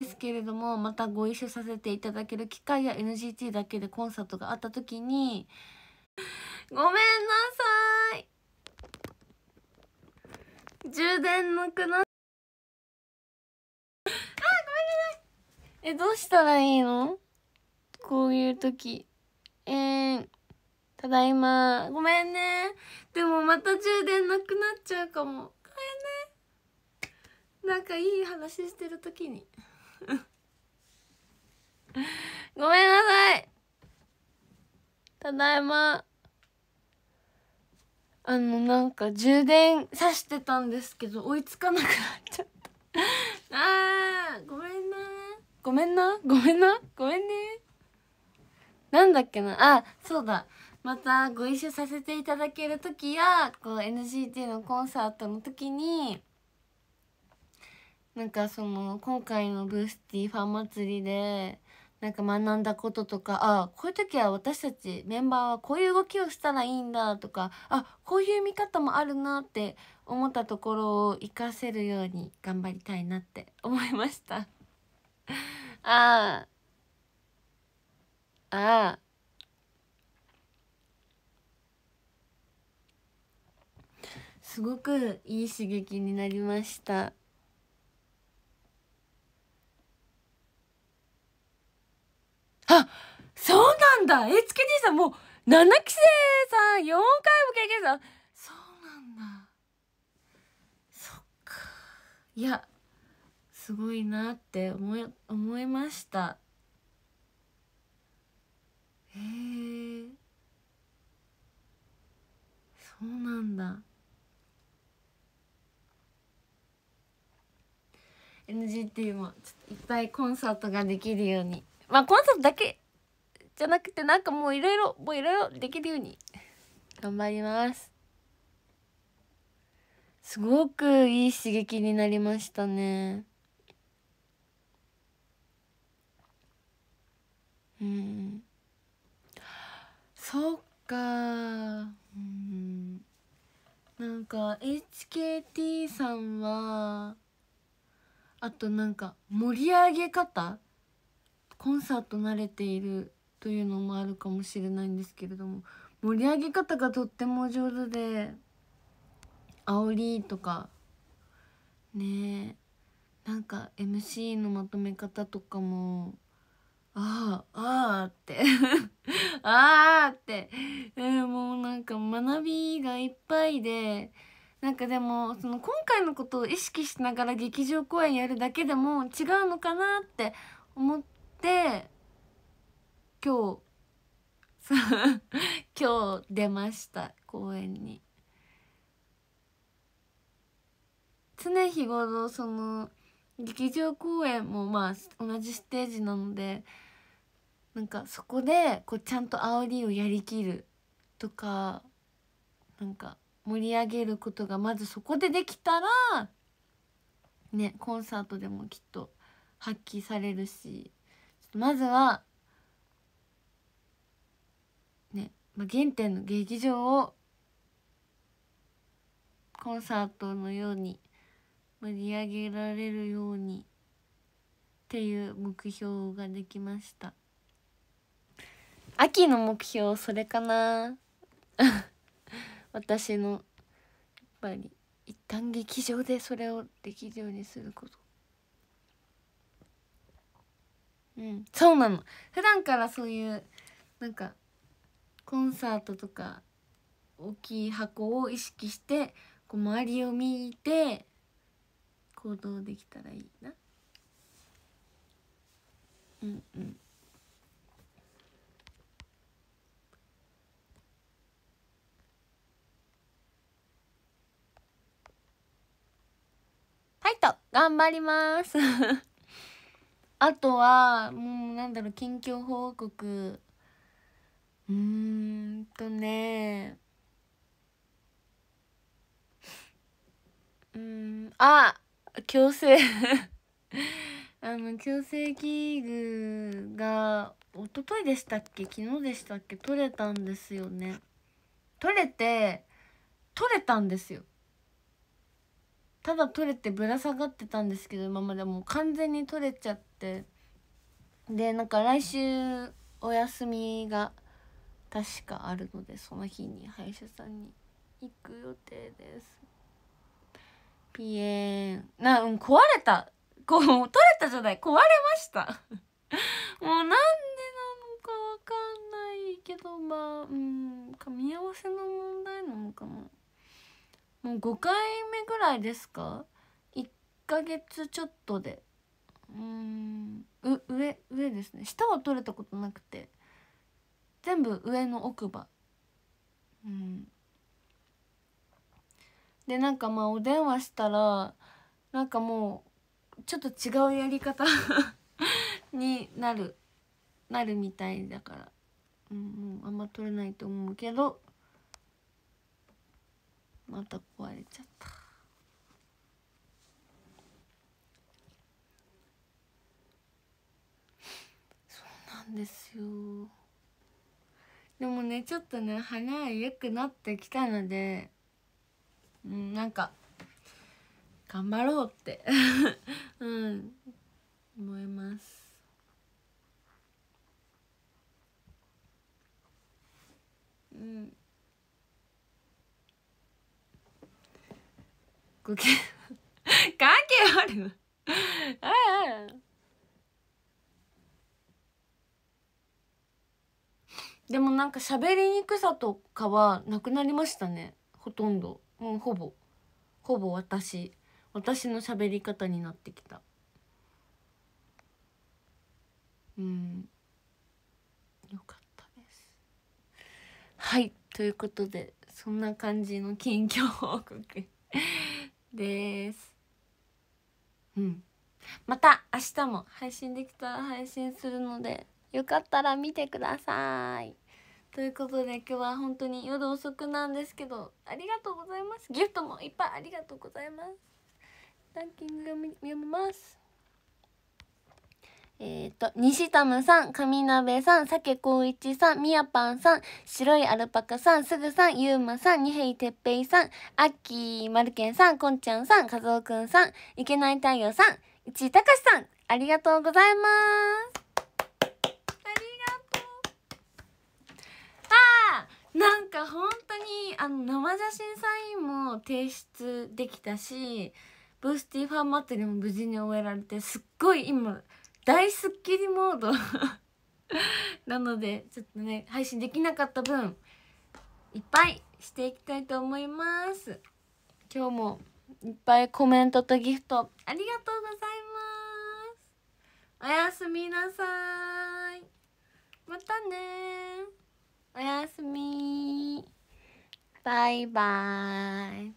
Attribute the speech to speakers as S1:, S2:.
S1: ですけれどもまたご一緒させていただける機会や NGT だけでコンサートがあった時にごめんなさい充電なくなあごめんなさいえどうしたらいいのこういう時えー、ただいまごめんねでもまた充電なくなっちゃうかもごめんねなんかいい話してる時に。ごめんなさいただいまあのなんか充電さしてたんですけど追いつかなくなっちゃった あーごめんなごめんなごめんなごめんねなんだっけなあそうだまたご一緒させていただける時やこう n g t のコンサートの時になんかその今回のブースティファン祭りでなんか学んだこととかああこういう時は私たちメンバーはこういう動きをしたらいいんだとかあこういう見方もあるなって思ったところを活かせるように頑張りたいなって思いました ああああすごくいい刺激になりました。だ !HKT さんもう7期生さん !4 回も経験したそうなんだ。そっか。いや、すごいなって思い、思いました。へえ。そうなんだ。NGT もちょっといっぱいコンサートができるようにまあコンサートだけじゃなくてなんかもういろいろもういろいろできるように頑張りますすごくいい刺激になりましたねうんそっかうんなんか HKT さんはあとなんか盛り上げ方コンサート慣れているというのもあるかもしれないんですけれども盛り上げ方がとっても上手で煽りとかねえなんか MC のまとめ方とかもああああってああって、え ー、もうなんか学びがいっぱいでなんかでもその今回のことを意識しながら劇場公演やるだけでも違うのかなって思って今日今日出ました公園に常日頃その劇場公演もまあ同じステージなのでなんかそこでこうちゃんと煽りをやりきるとかなんか盛り上げることがまずそこでできたらねコンサートでもきっと発揮されるしまずはまあ、原点の劇場をコンサートのように盛り上げられるようにっていう目標ができました秋の目標それかな 私のやっぱり一旦劇場でそれをできるようにすることうんそうなの普段からそういうなんかコンサートとか大きい箱を意識してこう周りを見て行動できたらいいなうんうんはいと頑張ります あとはもうなんだろう近況報告うんとねうんあ矯正 あの矯正器具が一昨日でしたっけ昨日でしたっけ取れたんですよね取れて取れたんですよただ取れてぶら下がってたんですけど今までもう完全に取れちゃってでなんか来週お休みが確かあるのでその日に歯医者さんに行く予定ですピエンなうん壊れたこう取れたじゃない壊れました もうなんでなのかわかんないけどまあうん噛み合わせの問題なのかなもう5回目ぐらいですか1ヶ月ちょっとでうんう上上ですね下は取れたことなくて全部上の奥歯うんでなんかまあお電話したらなんかもうちょっと違うやり方 になるなるみたいだから、うん、もうあんま取れないと思うけどまた壊れちゃった。そうなんですよでもねちょっとね鼻良くなってきたのでうんなんか頑張ろうって うん思いますうん 関係ある ああでもなんか喋りにくさとかはなくなりましたねほとんどもうほぼほぼ私私の喋り方になってきたうんよかったですはいということでそんな感じの近況報告 ですうんまた明日も配信できたら配信するのでよかったら見てくださいということで今日は本当に夜遅くなんですけどありがとうございますギフトもいっぱいありがとうございますランキング読みますえっ、ー、と、西タムさん、上鍋さん、酒光一さん、みやぱんさん、白いアルパカさん、すぐさん、ゆうまさん、二平いてっぺいさん、あっきーまるけんさん、こんちゃんさん、かぞうくんさん、いけない太陽さん、いちたかしさん、ありがとうございます。あの生写真サインも提出できたしブースティーファン祭りも無事に終えられてすっごい今大スッキリモード なのでちょっとね配信できなかった分いっぱいしていきたいと思います今日もいっぱいコメントとギフトありがとうございますおやすみなさいまたねおやすみバイバイ。